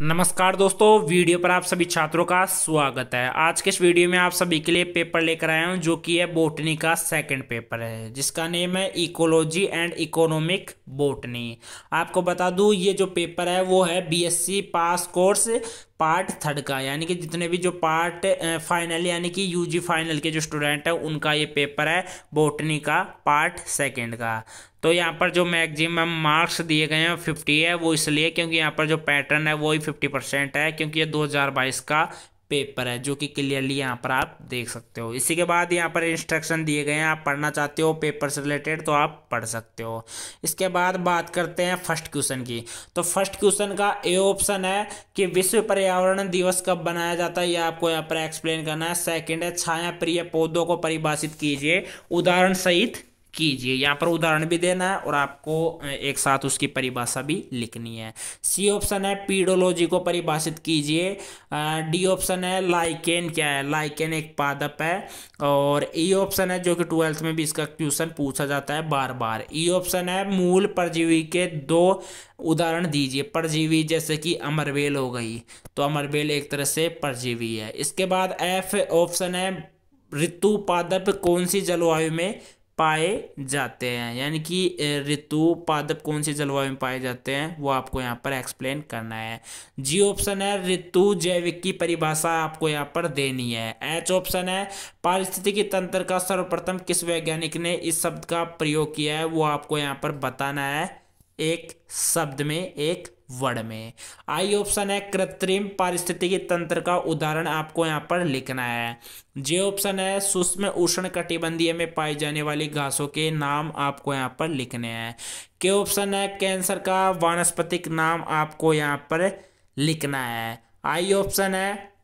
नमस्कार दोस्तों वीडियो पर आप सभी छात्रों का स्वागत है आज के इस वीडियो में आप सभी के लिए पेपर लेकर आया हूं जो कि है बोटनी का सेकंड पेपर है जिसका नेम है इकोलॉजी एंड इकोनॉमिक बोटनी आपको बता दूं ये जो पेपर है वो है BSc pass course part third का यानी कि जितने भी जो पार्ट फाइनल यानी कि यूजी फाइनल के जो स्टूडेंट हैं उनका ये पेपर है बोटनी का पार्ट सेकंड का तो यहाँ पर जो मैक्सिमम मार्क्स दिए गए हैं फिफ्टी है वो इसलिए क्योंकि यहाँ पर जो पैटर्न है वो ही फिफ्टी परसेंट है क्योंकि ये बाईस का पेपर है जो कि क्लियरली यहाँ पर आप देख सकते हो इसी के बाद यहाँ पर इंस्ट्रक्शन दिए गए हैं आप पढ़ना चाहते हो पेपर से रिलेटेड तो आप पढ़ सकते हो इसके बाद बात करते हैं फर्स्ट क्वेश्चन की तो फर्स्ट क्वेश्चन का ए ऑप्शन है कि विश्व पर्यावरण दिवस कब बनाया जाता है यह आपको यहाँ पर एक्सप्लेन करना है सेकेंड है छाया प्रिय पौधों को परिभाषित कीजिए उदाहरण सहित कीजिए यहाँ पर उदाहरण भी देना है और आपको एक साथ उसकी परिभाषा भी लिखनी है सी ऑप्शन है पीडोलॉजी को परिभाषित कीजिए डी ऑप्शन है लाइकेन क्या है लाइकेन एक पादप है और ई e ऑप्शन है जो कि ट्वेल्थ में भी इसका क्वेश्चन पूछा जाता है बार बार ई e ऑप्शन है मूल परजीवी के दो उदाहरण दीजिए परजीवी जैसे कि अमरबेल हो गई तो अमरबेल एक तरह से परजीवी है इसके बाद एफ ऑप्शन है ऋतु पादप कौन सी जलवायु में पाए जाते हैं यानी कि ऋतु पादप कौन सी जलवायु में पाए जाते हैं वो आपको यहाँ पर एक्सप्लेन करना है जी ऑप्शन है ऋतु जैविक की परिभाषा आपको यहाँ पर देनी है एच ऑप्शन है पारिस्थितिकी तंत्र का सर्वप्रथम किस वैज्ञानिक ने इस शब्द का प्रयोग किया है वो आपको यहाँ पर बताना है एक शब्द में एक वर्ड में आई ऑप्शन है कृत्रिम पारिस्थितिकी तंत्र का उदाहरण आपको यहाँ पर लिखना है जे ऑप्शन है सूक्ष्म उष्ण कटिबंधीय में पाई जाने वाली घासों के नाम आपको यहाँ पर लिखने हैं के ऑप्शन है कैंसर का वानस्पतिक नाम आपको यहाँ पर लिखना है आई ऑप्शन है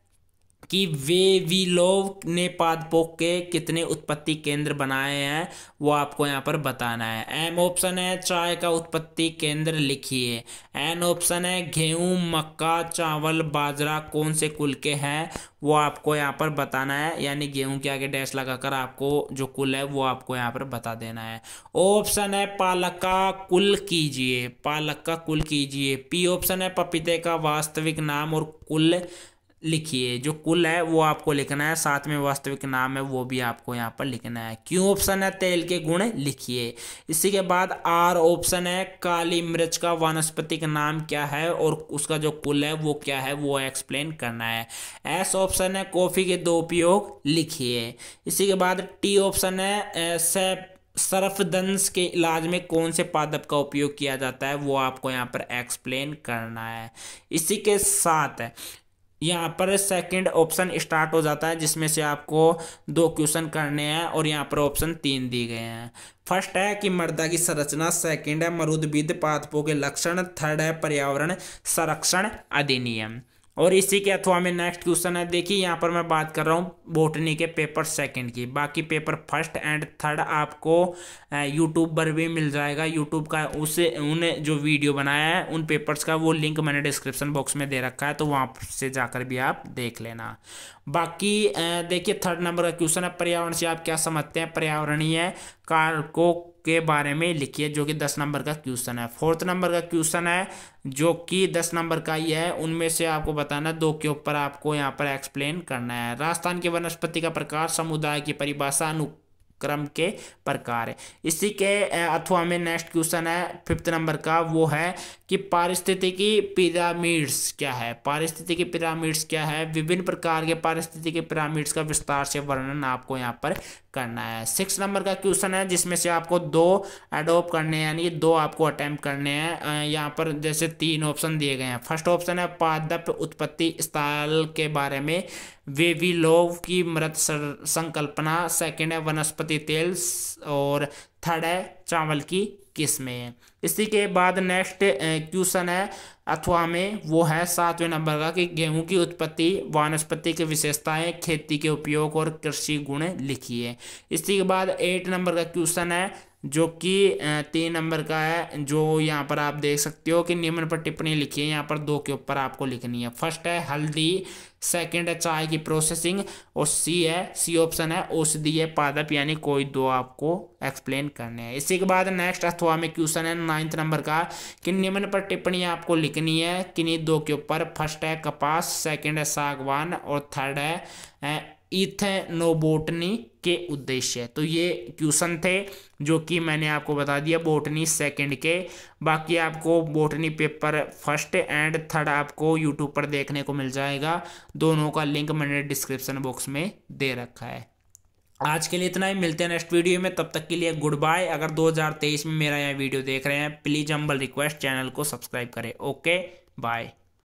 कि वेविलोव ने पादपों के कितने उत्पत्ति केंद्र बनाए हैं वो आपको यहाँ पर बताना है एम ऑप्शन है चाय का उत्पत्ति केंद्र लिखिए एन ऑप्शन है गेहूँ मक्का चावल बाजरा कौन से कुल के हैं वो आपको यहाँ पर बताना है यानी गेहूं के आगे डैश लगाकर आपको जो कुल है वो आपको यहाँ पर बता देना है ऑप्शन है पालक का कुल कीजिए पालक का कुल कीजिए पी ऑप्शन है पपीते का वास्तविक नाम और कुल लिखिए जो कुल है वो आपको लिखना है साथ में वास्तविक नाम है वो भी आपको यहाँ पर लिखना है क्यों ऑप्शन है तेल के गुण लिखिए इसी के बाद आर ऑप्शन है काली मिर्च का वानस्पतिक नाम क्या है और उसका जो कुल है वो क्या है वो एक्सप्लेन करना है एस ऑप्शन है कॉफ़ी के दो उपयोग लिखिए इसी के बाद टी ऑप्शन है सैप सर्फदंश के इलाज में कौन से पादप का उपयोग किया जाता है वो आपको यहाँ पर एक्सप्लेन करना है इसी के साथ यहाँ पर सेकंड ऑप्शन स्टार्ट हो जाता है जिसमें से आपको दो क्वेश्चन करने हैं और यहाँ पर ऑप्शन तीन दिए गए हैं फर्स्ट है कि मर्दा की संरचना सेकंड है मरुदविद पादपों के लक्षण थर्ड है पर्यावरण संरक्षण अधिनियम और इसी के अथवा में नेक्स्ट क्वेश्चन है देखिए यहाँ पर मैं बात कर रहा हूँ बोटनी के पेपर सेकंड की बाकी पेपर फर्स्ट एंड थर्ड आपको यूट्यूब पर भी मिल जाएगा यूट्यूब का उस उन जो वीडियो बनाया है उन पेपर्स का वो लिंक मैंने डिस्क्रिप्शन बॉक्स में दे रखा है तो वहाँ से जाकर भी आप देख लेना बाकी देखिए थर्ड नंबर का क्वेश्चन है पर्यावरण से आप क्या समझते हैं पर्यावरणीय कार को के बारे में लिखिए जो कि दस नंबर का क्वेश्चन है फोर्थ नंबर का क्वेश्चन है जो कि दस नंबर का ही है उनमें से आपको बताना दो के ऊपर आपको यहाँ पर एक्सप्लेन करना है राजस्थान की वनस्पति का प्रकार समुदाय की परिभाषा अनु क्रम के प्रकार इसी के अथवा में नेक्स्ट क्वेश्चन है फिफ्थ नंबर का वो है कि पारिस्थितिकी पिरामिड्स क्या है पारिस्थितिकी पिरामिड्स क्या है विभिन्न प्रकार के पारिस्थितिकी पिरामिड्स का विस्तार से वर्णन आपको यहाँ पर करना है सिक्स नंबर का क्वेश्चन है जिसमें से आपको दो एडोप करने हैं यानी दो आपको अटैम्प्ट करने हैं यहाँ पर जैसे तीन ऑप्शन दिए गए हैं फर्स्ट ऑप्शन है पादप उत्पत्ति स्थल के बारे में वेवी लोव की मृत संकल्पना सेकेंड है वनस्पति तेल और थर्ड है चावल की किस में है इसी के बाद नेक्स्ट क्वेश्चन है अथवा में वो है सातवें नंबर का कि गेहूं की उत्पत्ति वनस्पति की विशेषताएं खेती के उपयोग और कृषि गुण लिखिए इसी के बाद एट नंबर का क्वेश्चन है जो कि तीन नंबर का है जो यहाँ पर आप देख सकते हो कि निम्न पर टिप्पणी लिखी है यहाँ पर दो के ऊपर आपको लिखनी है फर्स्ट है हल्दी सेकंड है चाय की प्रोसेसिंग और सी है सी ऑप्शन है औषधि है पादप यानी कोई दो आपको एक्सप्लेन करने हैं इसी के बाद नेक्स्ट अथवा में क्वेश्चन है नाइन्थ नंबर का कि निम्न पर टिप्पणी आपको लिखनी है किन्हीं दो के ऊपर फर्स्ट है कपास सेकेंड है सागवान और थर्ड है इथेनोबोटनी के उद्देश्य तो ये क्वेश्चन थे जो कि मैंने आपको बता दिया बोटनी सेकंड के बाकी आपको botany paper first and third आपको यूट्यूब पर देखने को मिल जाएगा दोनों का लिंक मैंने डिस्क्रिप्शन बॉक्स में दे रखा है आज के लिए इतना ही मिलते हैं नेक्स्ट वीडियो में तब तक के लिए गुड बाय अगर 2023 में मेरा यह वीडियो देख रहे हैं प्लीज़ अम्बल रिक्वेस्ट चैनल को सब्सक्राइब करें ओके बाय